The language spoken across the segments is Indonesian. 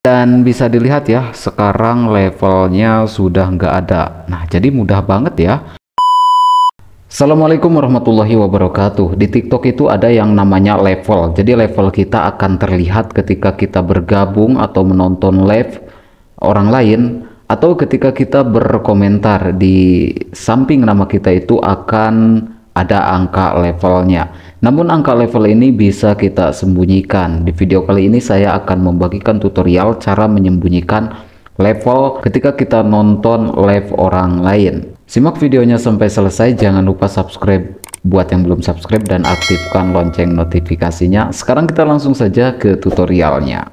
dan bisa dilihat ya sekarang levelnya sudah nggak ada nah jadi mudah banget ya Assalamualaikum warahmatullahi wabarakatuh di tiktok itu ada yang namanya level jadi level kita akan terlihat ketika kita bergabung atau menonton live orang lain atau ketika kita berkomentar di samping nama kita itu akan ada angka levelnya namun angka level ini bisa kita sembunyikan. Di video kali ini saya akan membagikan tutorial cara menyembunyikan level ketika kita nonton live orang lain. Simak videonya sampai selesai, jangan lupa subscribe buat yang belum subscribe dan aktifkan lonceng notifikasinya. Sekarang kita langsung saja ke tutorialnya.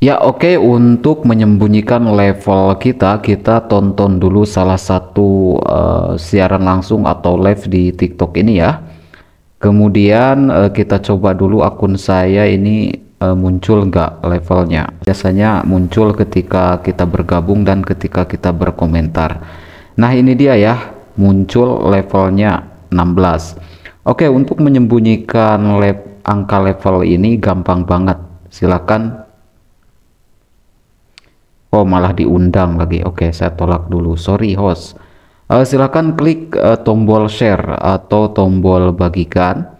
Ya oke okay, untuk menyembunyikan level kita kita tonton dulu salah satu uh, siaran langsung atau live di TikTok ini ya kemudian uh, kita coba dulu akun saya ini uh, muncul nggak levelnya biasanya muncul ketika kita bergabung dan ketika kita berkomentar nah ini dia ya muncul levelnya 16 oke untuk menyembunyikan angka level ini gampang banget silakan oh malah diundang lagi oke saya tolak dulu sorry host uh, eh, silahkan klik eh, tombol share atau tombol bagikan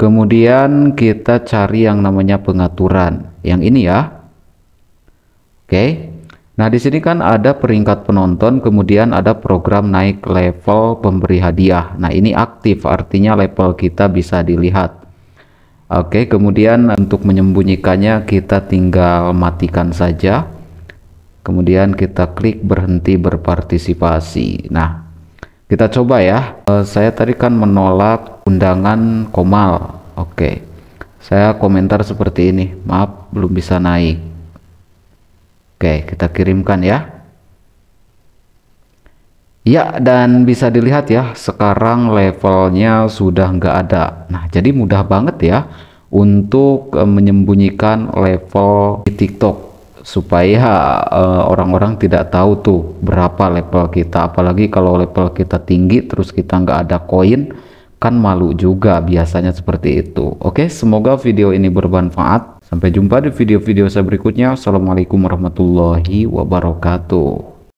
kemudian kita cari yang namanya pengaturan yang ini ya oke nah di sini kan ada peringkat penonton kemudian ada program naik level pemberi hadiah nah ini aktif artinya level kita bisa dilihat oke kemudian untuk menyembunyikannya kita tinggal matikan saja kemudian kita klik berhenti berpartisipasi nah kita coba ya eh, saya tadi kan menolak undangan komal oke saya komentar seperti ini maaf belum bisa naik oke kita kirimkan ya ya dan bisa dilihat ya sekarang levelnya sudah nggak ada nah jadi mudah banget ya untuk eh, menyembunyikan level di tiktok supaya eh, orang-orang uh, tidak tahu tuh berapa level kita apalagi kalau level kita tinggi terus kita nggak ada koin kan malu juga biasanya seperti itu oke semoga video ini bermanfaat sampai jumpa di video-video saya berikutnya assalamualaikum warahmatullahi wabarakatuh